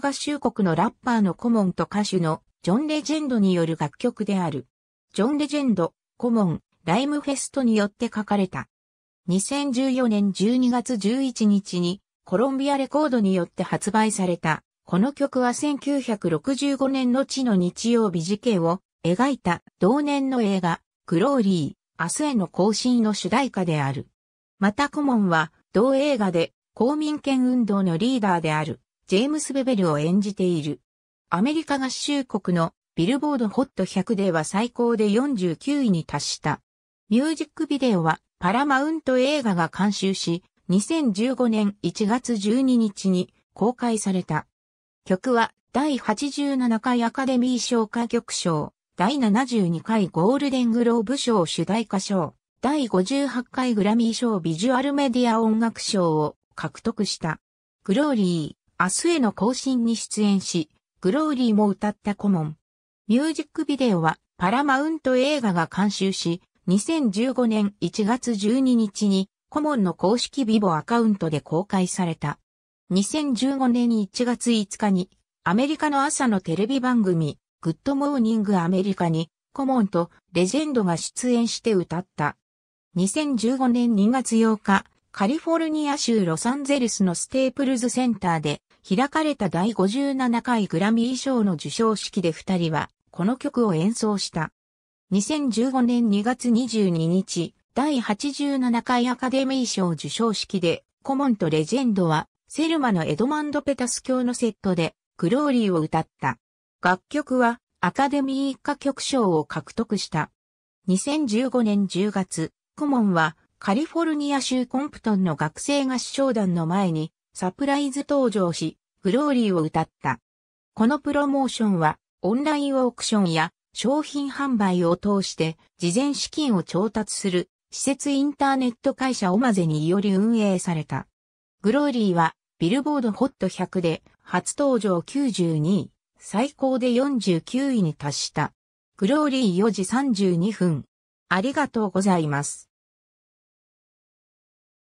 合衆国のラッパーの顧問と歌手のジョン・レジェンドによる楽曲である。ジョン・レジェンド、コモン、ライムフェストによって書かれた。2014年12月11日にコロンビアレコードによって発売された。この曲は1965年の地の日曜日事件を描いた同年の映画、グローリー、明日への更新の主題歌である。またコモンは同映画で公民権運動のリーダーである。ジェームス・ベベルを演じている。アメリカ合衆国のビルボードホット100では最高で49位に達した。ミュージックビデオはパラマウント映画が監修し、2015年1月12日に公開された。曲は第87回アカデミー賞歌曲賞、第72回ゴールデングローブ賞主題歌賞、第58回グラミー賞ビジュアルメディア音楽賞を獲得した。グローリー。明日への更新に出演し、グローリーも歌った顧問。ミュージックビデオはパラマウント映画が監修し、2015年1月12日に顧問の公式ビボアカウントで公開された。2015年1月5日にアメリカの朝のテレビ番組グッドモーニングアメリカにコモンとレジェンドが出演して歌った。2015年2月8日、カリフォルニア州ロサンゼルスのステープルズセンターで開かれた第57回グラミー賞の授賞式で二人は、この曲を演奏した。2015年2月22日、第87回アカデミー賞授賞式で、コモンとレジェンドは、セルマのエドマンド・ペタス教のセットで、グローリーを歌った。楽曲は、アカデミー歌曲賞を獲得した。2015年10月、コモンは、カリフォルニア州コンプトンの学生合唱団の前に、サプライズ登場し、グローリーを歌った。このプロモーションは、オンラインオークションや商品販売を通して、事前資金を調達する、施設インターネット会社オマゼにより運営された。グローリーは、ビルボードホット100で、初登場92位、最高で49位に達した。グローリー4時32分。ありがとうございます。